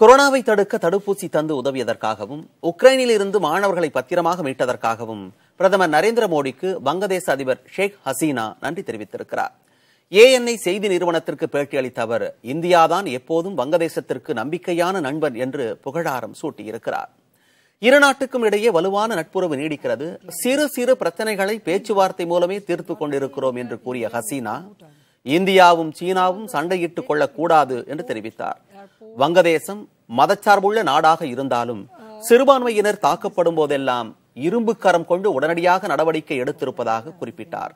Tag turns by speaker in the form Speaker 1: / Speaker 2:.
Speaker 1: கொரோனாவை தடுக்க தடுப்பூசி தந்து உதவியதற்காகவும் உக்ரைனில் இருந்து மாணவர்களை பத்திரமாக மீட்டதற்காகவும் பிரதமர் நரேந்திர மோடிக்கு வங்கதேச அதிபர் ஷேக் ஹசீனா நன்றி தெரிவித்திருக்கிறார் ஏஎன்ஐ செய்தி நிறுவனத்திற்கு அளித்த அவர் இந்தியாதான் எப்போதும் வங்கதேசத்திற்கு நம்பிக்கையான நண்பன் என்று புகழாரம் சூட்டியிருக்கிறார் இரு நாட்டுக்கும் இடையே வலுவான நட்புறவு நீடிக்கிறது சிறு சிறு பிரச்சனைகளை பேச்சுவார்த்தை மூலமே தீர்த்து கொண்டிருக்கிறோம் என்று கூறிய ஹசீனா இந்தியாவும் சீனாவும் சண்டையிட்டுக் கொள்ளக்கூடாது என்று தெரிவித்தார் வங்கதேசம் மதச்சார்புள்ள நாடாக இருந்தாலும் சிறுபான்மையினர் தாக்கப்படும் போதெல்லாம் இரும்பு கரம் கொண்டு உடனடியாக நடவடிக்கை எடுத்திருப்பதாக குறிப்பிட்டார்